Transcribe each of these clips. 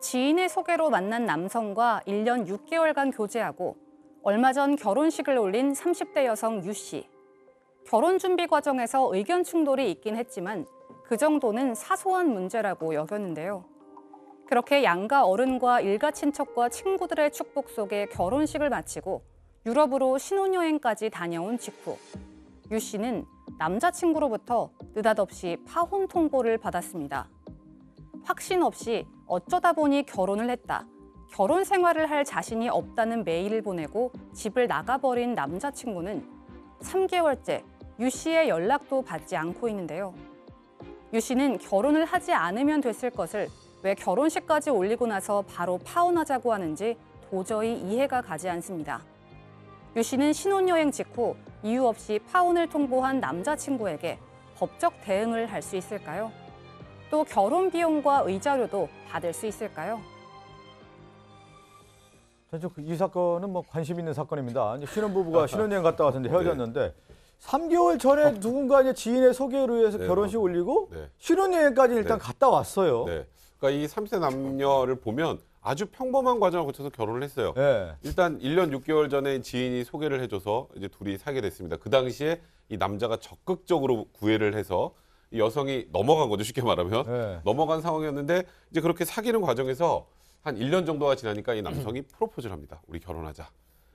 지인의 소개로 만난 남성과 1년 6개월간 교제하고 얼마 전 결혼식을 올린 30대 여성 유 씨. 결혼 준비 과정에서 의견 충돌이 있긴 했지만 그 정도는 사소한 문제라고 여겼는데요. 그렇게 양가 어른과 일가 친척과 친구들의 축복 속에 결혼식을 마치고 유럽으로 신혼여행까지 다녀온 직후 유 씨는 남자친구로부터 느닷없이 파혼 통보를 받았습니다. 확신 없이 어쩌다 보니 결혼을 했다. 결혼 생활을 할 자신이 없다는 메일을 보내고 집을 나가버린 남자친구는 3개월째 유 씨의 연락도 받지 않고 있는데요. 유 씨는 결혼을 하지 않으면 됐을 것을 왜 결혼식까지 올리고 나서 바로 파혼하자고 하는지 도저히 이해가 가지 않습니다. 유 씨는 신혼여행 직후 이유 없이 파혼을 통보한 남자친구에게 법적 대응을 할 수 있을까요? 또 결혼 비용과 의자료도 받을 수 있을까요? 그 이 사건은 뭐 관심 있는 사건입니다. 신혼부부가 신혼여행 갔다 왔는데 네. 헤어졌는데 네. 3개월 전에 어. 누군가 이제 지인의 소개로 해서 네, 결혼식 뭐. 올리고 네. 신혼여행까지 일단 네. 갔다 왔어요. 네. 그러니까 이 3세 남녀를 보면 아주 평범한 과정을 거쳐서 결혼을 했어요. 일단 1년 6개월 전에 지인이 소개를 해줘서 이제 둘이 사게 됐습니다. 그 당시에 이 남자가 적극적으로 구애를 해서 여성이 넘어간 거죠 쉽게 말하면 네. 넘어간 상황이었는데 이제 그렇게 사귀는 과정에서 한 1년 정도가 지나니까 이 남성이 프로포즈를 합니다. 우리 결혼하자.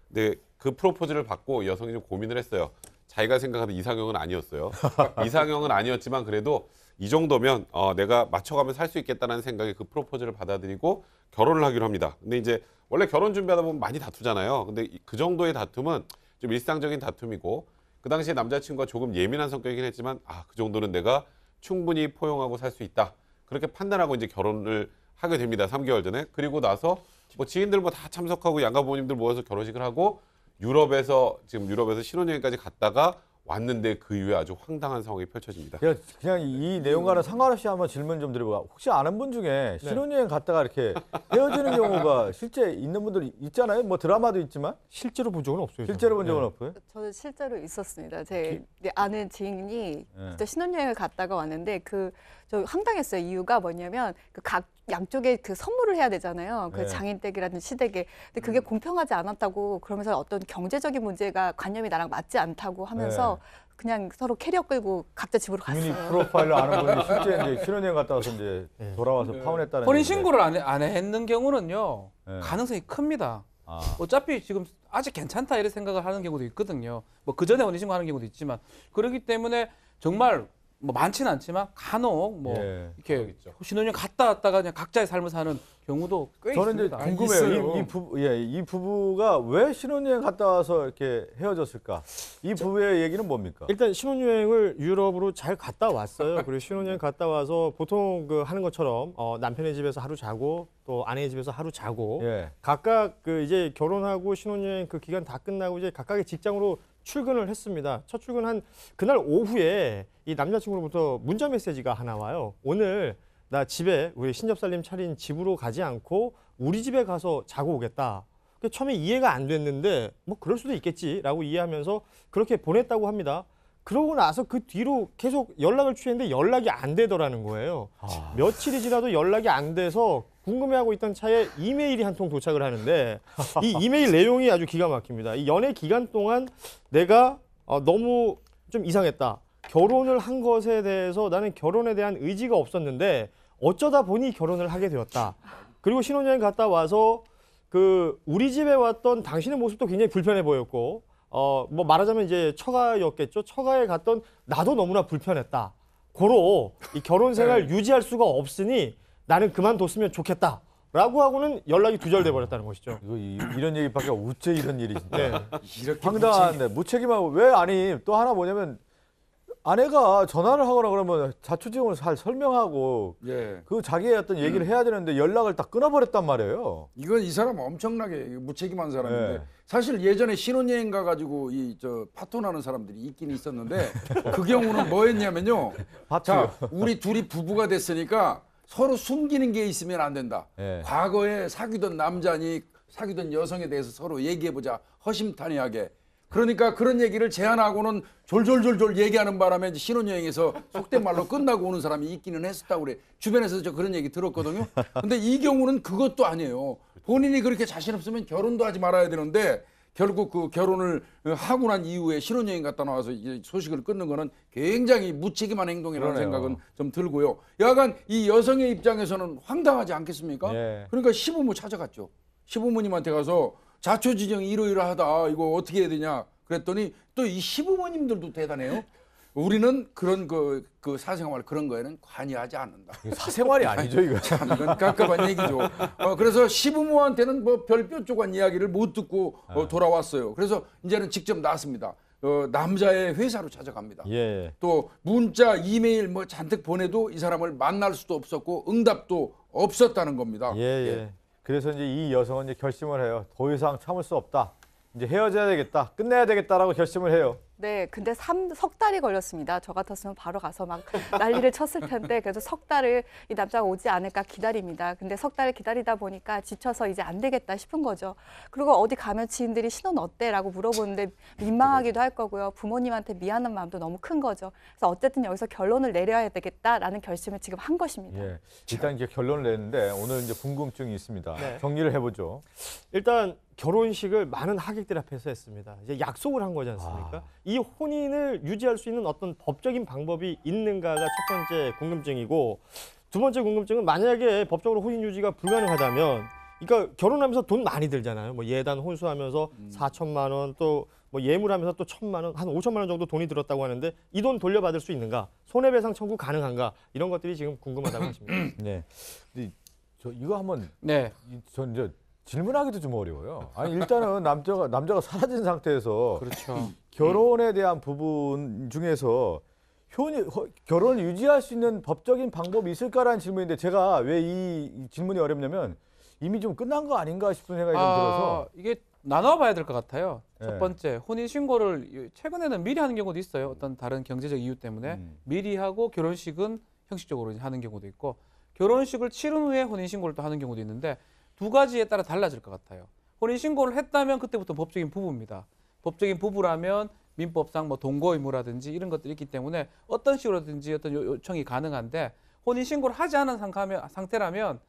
근데 그 프로포즈를 받고 여성이 좀 고민을 했어요. 자기가 생각하는 이상형은 아니었어요. 이상형은 아니었지만 그래도 이 정도면 어, 내가 맞춰가면 살수 있겠다는 생각에 그 프로포즈를 받아들이고 결혼을 하기로 합니다. 근데 이제 원래 결혼 준비하다 보면 많이 다투잖아요. 근데 그 정도의 다툼은 좀 일상적인 다툼이고 그 당시에 남자친구가 조금 예민한 성격이긴 했지만 아 그 정도는 내가 충분히 포용하고 살 수 있다 그렇게 판단하고 이제 결혼을 하게 됩니다 3개월 전에 그리고 나서 뭐 지인들 뭐 다 참석하고 양가 부모님들 모여서 결혼식을 하고 유럽에서 지금 유럽에서 신혼여행까지 갔다가 왔는데 그 이후에 아주 황당한 상황이 펼쳐집니다. 그냥, 그냥 이 내용과는 상관없이 한번 질문 좀 드려봐. 혹시 아는 분 중에 네. 신혼여행 갔다가 이렇게 헤어지는 경우가 실제 있는 분들 있잖아요. 뭐 드라마도 있지만 실제로 본 적은 없어요. 실제로 저는. 본 적은 네. 없어요. 저는 실제로 있었습니다. 제 아는 지인이 네. 진짜 신혼여행을 갔다가 왔는데 그저 황당했어요. 이유가 뭐냐면 그각 양쪽에 그 선물을 해야 되잖아요. 그 네. 장인댁이라든지 시댁에. 근데 그게 음. 공평하지 않았다고 그러면서 어떤 경제적인 문제가 관념이 나랑 맞지 않다고 하면서 네. 그냥 서로 캐리어 끌고 각자 집으로 갔어요. 유니 프로파일러 아는 분이 실제 이제 신혼여행 갔다 와서 이제 네. 돌아와서 네. 파혼했다는. 본인 신고를 안, 해, 안 했는 경우는요. 네. 가능성이 큽니다. 아. 어차피 지금 아직 괜찮다 이런 생각을 하는 경우도 있거든요. 뭐그 전에 혼인 신고하는 경우도 있지만 그렇기 때문에 정말 음. 뭐 많지는 않지만 간혹 뭐 예, 이렇게 그렇겠죠. 신혼여행 갔다 왔다가 그냥 각자의 삶을 사는 경우도 꽤 저는 있습니다. 이제 궁금해요. 이, 이, 부부, 예, 이 부부가 왜 신혼여행 갔다 와서 이렇게 헤어졌을까? 이 부부의 얘기는 뭡니까? 일단 신혼여행을 유럽으로 잘 갔다 왔어요. 그리고 신혼여행 갔다 와서 보통 그 하는 것처럼 어, 남편의 집에서 하루 자고 또 아내의 집에서 하루 자고 예. 각각 그 이제 결혼하고 신혼여행 그 기간 다 끝나고 이제 각각의 직장으로 출근을 했습니다. 첫 출근 한 그날 오후에 이 남자친구로부터 문자 메시지가 하나 와요. 오늘 나 집에 우리 신접살림 차린 집으로 가지 않고 우리 집에 가서 자고 오겠다. 처음에 이해가 안 됐는데 뭐 그럴 수도 있겠지라고 이해하면서 그렇게 보냈다고 합니다. 그러고 나서 그 뒤로 계속 연락을 취했는데 연락이 안 되더라는 거예요. 아... 며칠이 지나도 연락이 안 돼서 궁금해하고 있던 차에 이메일이 한 통 도착을 하는데 이 이메일 내용이 아주 기가 막힙니다. 이 연애 기간 동안 내가 어, 너무 좀 이상했다. 결혼을 한 것에 대해서 나는 결혼에 대한 의지가 없었는데 어쩌다 보니 결혼을 하게 되었다. 그리고 신혼여행 갔다 와서 그 우리 집에 왔던 당신의 모습도 굉장히 불편해 보였고 어 뭐 말하자면 이제 처가였겠죠. 처가에 갔던 나도 너무나 불편했다. 고로 이 결혼 생활 네. 유지할 수가 없으니 나는 그만뒀으면 좋겠다. 라고 하고는 연락이 두절돼 버렸다는 것이죠. 이거 이, 런 얘기밖에 어째 이런 일이 진짜 네. 이렇게 황당한데 무책임하고 왜 아니 또 하나 뭐냐면 아내가 전화를 하거나 그러면 자초지종을 잘 설명하고 예. 그 자기의 어떤 얘기를 음. 해야 되는데 연락을 딱 끊어버렸단 말이에요. 이건 이 사람 엄청나게 무책임한 사람인데 예. 사실 예전에 신혼여행 가가지고 이 저 파토나는 사람들이 있긴 있었는데 그 경우는 뭐였냐면요. 자 우리 둘이 부부가 됐으니까 서로 숨기는 게 있으면 안 된다. 예. 과거에 사귀던 남자니 사귀던 여성에 대해서 서로 얘기해보자 허심탄회하게. 그러니까 그런 얘기를 제안하고는 졸졸졸졸 얘기하는 바람에 신혼여행에서 속된 말로 끝나고 오는 사람이 있기는 했었다고 그래. 주변에서 저 그런 얘기 들었거든요. 근데 이 경우는 그것도 아니에요. 본인이 그렇게 자신 없으면 결혼도 하지 말아야 되는데 결국 그 결혼을 하고 난 이후에 신혼여행 갔다 나와서 이제 소식을 끊는 거는 굉장히 무책임한 행동이라는 그러네요. 생각은 좀 들고요. 여간이 여성의 입장에서는 황당하지 않겠습니까? 예. 그러니까 시부모 찾아갔죠. 시부모님한테 가서 자초지정 이러이러하다 아, 이거 어떻게 해야 되냐 그랬더니 또 이 시부모님들도 대단해요. 우리는 그런 그, 그 사생활 그런 거에는 관여하지 않는다. 사생활이 아니죠 이거. 참 이건 깝깝한 얘기죠. 어, 그래서 시부모한테는 뭐별표 조각 이야기를 못 듣고 어, 아. 돌아왔어요. 그래서 이제는 직접 나왔습니다. 어, 남자의 회사로 찾아갑니다. 예. 또 문자, 이메일 뭐 잔뜩 보내도 이 사람을 만날 수도 없었고 응답도 없었다는 겁니다. 예, 예. 예. 그래서 이제 이 여성은 이제 결심을 해요. 더 이상 참을 수 없다. 이제 헤어져야 되겠다. 끝내야 되겠다라고 결심을 해요. 네, 근데 삼석 달이 걸렸습니다. 저 같았으면 바로 가서 막 난리를 쳤을 텐데 그래서 석 달을 이 남자가 오지 않을까 기다립니다. 근데 석 달을 기다리다 보니까 지쳐서 이제 안 되겠다 싶은 거죠. 그리고 어디 가면 지인들이 신혼 어때라고 물어보는데 민망하기도 할 거고요. 부모님한테 미안한 마음도 너무 큰 거죠. 그래서 어쨌든 여기서 결론을 내려야 되겠다라는 결심을 지금 한 것입니다. 예, 일단 이제 결론을 내는데 오늘 이제 궁금증이 있습니다. 네. 정리를 해보죠. 일단 결혼식을 많은 하객들 앞에서 했습니다. 이제 약속을 한 거지 않습니까? 아. 이 혼인을 유지할 수 있는 어떤 법적인 방법이 있는가가 첫 번째 궁금증이고 두 번째 궁금증은 만약에 법적으로 혼인 유지가 불가능하다면 그러니까 결혼하면서 돈 많이 들잖아요. 뭐 예단 혼수하면서 음. 사천만 원 또 뭐 예물하면서 또 천만 원, 한 오천만 원 정도 돈이 들었다고 하는데 이 돈 돌려받을 수 있는가, 손해배상 청구 가능한가 이런 것들이 지금 궁금하다고 하십니다. 네, 저 이거 한번 네, 전 이제 질문하기도 좀 어려워요. 아니 일단은 남자가 남자가 사라진 상태에서 그렇죠. 결혼에 대한 부분 중에서 효, 니 결혼을 유지할 수 있는 법적인 방법이 있을까라는 질문인데 제가 왜 이 질문이 어렵냐면 이미 좀 끝난 거 아닌가 싶은 생각이 좀 아, 들어서 이게 나눠봐야 될 것 같아요. 네. 첫 번째 혼인 신고를 최근에는 미리 하는 경우도 있어요. 어떤 다른 경제적 이유 때문에 음. 미리 하고 결혼식은 형식적으로 하는 경우도 있고 결혼식을 치른 후에 혼인 신고를 또 하는 경우도 있는데 두 가지에 따라 달라질 것 같아요. 혼인 신고를 했다면 그때부터 법적인 부부입니다. 법적인 부부라면 민법상 뭐 동거 의무라든지 이런 것들이 있기 때문에 어떤 식으로든지 어떤 요청이 가능한데 혼인 신고를 하지 않은 상태라면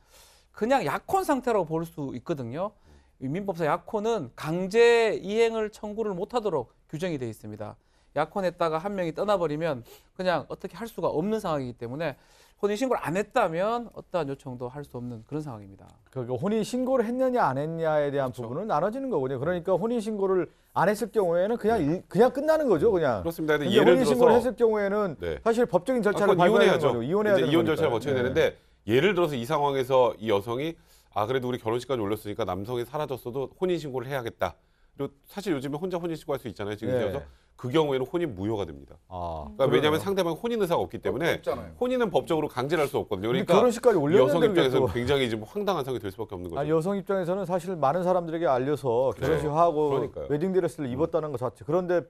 그냥 약혼 상태라고 볼 수 있거든요. 민법상 약혼은 강제 이행을 청구를 못하도록 규정이 되어 있습니다. 약혼했다가 한 명이 떠나버리면 그냥 어떻게 할 수가 없는 상황이기 때문에 혼인 신고를 안 했다면 어떠한 요청도 할 수 없는 그런 상황입니다. 그러니까 혼인 신고를 했느냐 안 했냐에 대한 그렇죠. 부분은 나눠지는 거거요 그러니까 혼인 신고를 안 했을 경우에는 그냥 네. 일, 그냥 끝나는 거죠, 그냥. 그렇습니다. 근데, 근데 혼인 신고를 했을 경우에는 네. 사실 법적인 절차를 이혼해야죠. 이혼해야 되는 이혼 절차를 거쳐야 네. 되는데 예를 들어서 이 상황에서 이 여성이 아 그래도 우리 결혼식까지 올렸으니까 남성이 사라졌어도 혼인 신고를 해야겠다. 그리고 사실 요즘에 혼자 혼인 신고할 수 있잖아요. 지금 되어서 네. 그 경우에는 혼인 무효가 됩니다. 아, 그러니까 왜냐하면 상대방 혼인 의사가 없기 때문에 없잖아요. 어, 혼인은 법적으로 강제할 수 없거든요. 그러니까 결혼식까지 여성 입장에서는 굉장히 지금 황당한 상황이 될 수밖에 없는 거죠. 아니, 여성 입장에서는 사실 많은 사람들에게 알려서 네. 결혼식 하고 그러니까요. 웨딩 드레스를 음. 입었다는 것 자체 그런데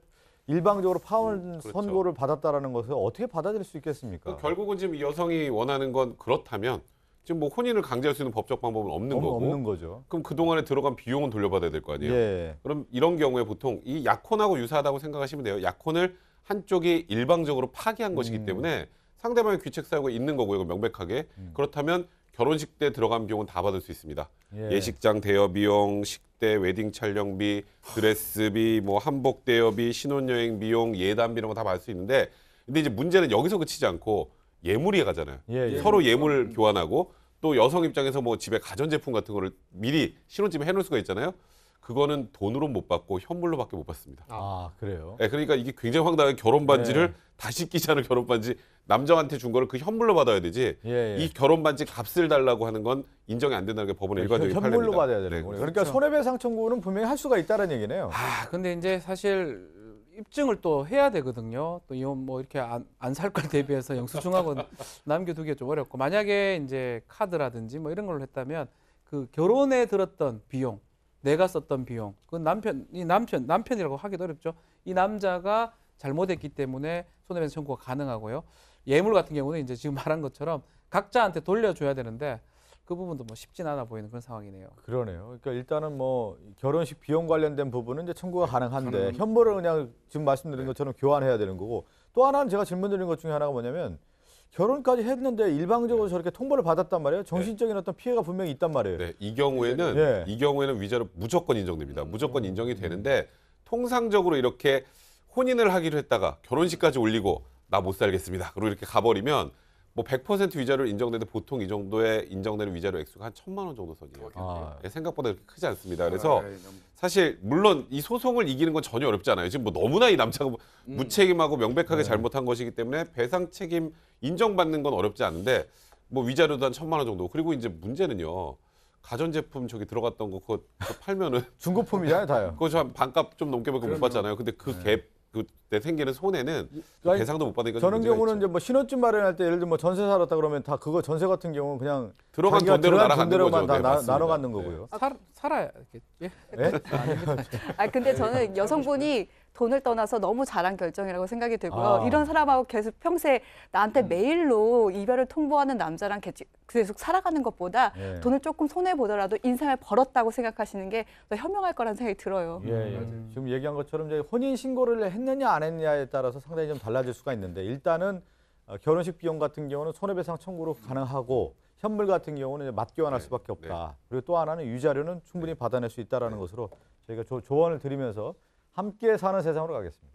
일방적으로 파혼 음, 그렇죠. 선고를 받았다는 것을 어떻게 받아들일 수 있겠습니까? 그 결국은 지금 여성이 원하는 건 그렇다면 지금 뭐 혼인을 강제할 수 있는 법적 방법은 없는 거고. 없는 거죠. 그럼 그동안에 들어간 비용은 돌려받아야 될 거 아니에요? 예. 그럼 이런 경우에 보통 이 약혼하고 유사하다고 생각하시면 돼요. 약혼을 한쪽이 일방적으로 파기한 것이기 음. 때문에 상대방의 귀책 사유가 있는 거고요. 명백하게. 음. 그렇다면 결혼식 때 들어간 비용은 다 받을 수 있습니다. 예. 식장 대여 비용, 식대 웨딩 촬영비, 드레스비, 뭐 한복 대여비, 신혼여행 비용, 예단비 이런 거 다 받을 수 있는데 근데 이제 문제는 여기서 그치지 않고 예물이 가잖아요. 예, 예. 서로 음. 예물 교환하고 또 여성 입장에서 뭐 집에 가전제품 같은 거를 미리 신혼집에 해놓을 수가 있잖아요. 그거는 돈으로 못 받고 현물로밖에 못 받습니다. 아 그래요? 예, 그러니까 이게 굉장히 황당한 결혼 반지를 네. 다시 끼지 않은 결혼 반지 남자한테 준 거를 그 현물로 받아야 되지. 예, 예. 이 결혼 반지 값을 달라고 하는 건 인정이 안 된다는 게 법원의 일관적인 네, 현물로 판례입니다. 받아야 되는 네, 거예요. 그러니까 손해배상 청구는 분명히 할 수가 있다는 얘기네요. 아 근데 이제 사실 입증을 또 해야 되거든요. 또이뭐 이렇게 안살 걸 대비해서 영수증하고 남겨두기좀 어렵고 만약에 이제 카드라든지 뭐 이런 걸로 했다면 그 결혼에 들었던 비용, 내가 썼던 비용, 그 남편 이 남편 남편이라고 하기도 어렵죠. 이 남자가 잘못했기 때문에 손해배상 청구가 가능하고요. 예물 같은 경우는 이제 지금 말한 것처럼 각자한테 돌려줘야 되는데 그 부분도 뭐 쉽진 않아 보이는 그런 상황이네요. 그러네요. 그러니까 일단은 뭐 결혼식 비용 관련된 부분은 이제 청구가 가능한데 현물을 그냥 지금 말씀드린 네. 것처럼 교환해야 되는 거고 또 하나는 제가 질문드린 것 중에 하나가 뭐냐면 결혼까지 했는데 일방적으로 네. 저렇게 통보를 받았단 말이에요. 네. 정신적인 네. 어떤 피해가 분명히 있단 말이에요. 네, 이 경우에는 네. 이 경우에는 위자료 무조건 인정됩니다. 무조건 음. 인정이 되는데 통상적으로 이렇게 혼인을 하기로 했다가 결혼식까지 올리고 나 못 살겠습니다. 그리고 이렇게 가버리면 뭐100% 위자료를 인정되는데 보통 이 정도의 인정되는 위자료 액수가 한 천만 원 정도 선이에요. 아. 예, 생각보다 그렇게 크지 않습니다. 아, 그래서 예, 예. 사실 물론 이 소송을 이기는 건 전혀 어렵지 않아요. 지금 뭐 너무나 이 남자가 뭐 무책임하고 명백하게 네. 잘못한 것이기 때문에 배상 책임 인정받는 건 어렵지 않은데 뭐 위자료도 한 천만 원 정도. 그리고 이제 문제는요. 가전제품 저기 들어갔던 거 그거, 팔면은 중고품이잖아요, 다요. 그거 저 반값 좀 넘게 받고 못 받잖아요. 근데 그갭 네. 그때 생기는 손해는 그 그러니까 아니, 배상도 못 받으니까 저런 경우는 이제 뭐 신혼집 마련할 때 예를 들어 뭐 전세 살았다 그러면 다 그거 전세 같은 경우는 그냥 들어간 돈대로 날아가는 거죠. 네, 나눠 갖는 거고요. 아, 살 살아야 예? 네? 아 근데 저는 네, 네. 여성분이 돈을 떠나서 너무 잘한 결정이라고 생각이 되고요 아. 이런 사람하고 계속 평생 나한테 음. 메일로 이별을 통보하는 남자랑 계속 살아가는 것보다 예. 돈을 조금 손해 보더라도 인생을 벌었다고 생각하시는 게 더 현명할 거라는 생각이 들어요. 예, 예. 음. 지금 얘기한 것처럼 이제 혼인 신고를 했느냐 안 했느냐에 따라서 상당히 좀 달라질 수가 있는데 일단은 어, 결혼식 비용 같은 경우는 손해배상 청구로 가능하고 현물 같은 경우는 맞교환할 네, 수밖에 없다. 네. 그리고 또 하나는 유자료는 충분히 네. 받아낼 수 있다라는 것으로 저희가 조, 조언을 드리면서 함께 사는 세상으로 가겠습니다.